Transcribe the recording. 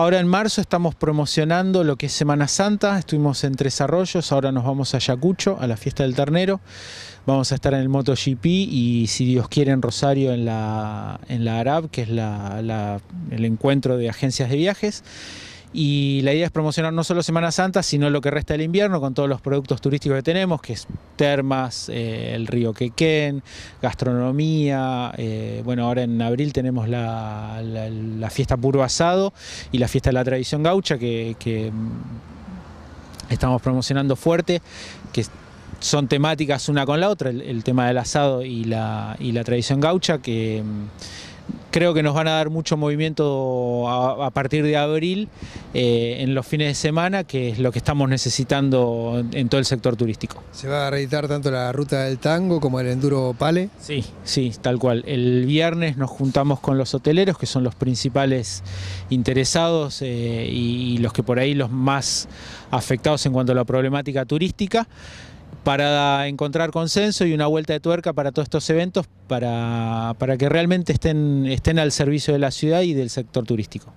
Ahora en marzo estamos promocionando lo que es Semana Santa, estuvimos en Tres Arroyos, ahora nos vamos a Ayacucho, a la fiesta del ternero, vamos a estar en el MotoGP y si Dios quiere en Rosario en la, en la ARAB, que es el encuentro de agencias de viajes y la idea es promocionar no solo Semana Santa, sino lo que resta del invierno con todos los productos turísticos que tenemos, que es termas, eh, el río Quequén, gastronomía, eh, bueno, ahora en abril tenemos la, la, fiesta puro asado y la fiesta de la tradición gaucha que, mm, estamos promocionando fuerte, que son temáticas una con la otra, el, tema del asado y la, tradición gaucha que mm, creo que nos van a dar mucho movimiento a, partir de abril eh, en los fines de semana, que es lo que estamos necesitando en todo el sector turístico. ¿Se va a reeditar tanto la ruta del tango como el enduro pale? Sí, sí, tal cual. El viernes nos juntamos con los hoteleros, que son los principales interesados eh, y los que por ahí los más afectados en cuanto a la problemática turística para encontrar consenso y una vuelta de tuerca para todos estos eventos para, que realmente estén al servicio de la ciudad y del sector turístico.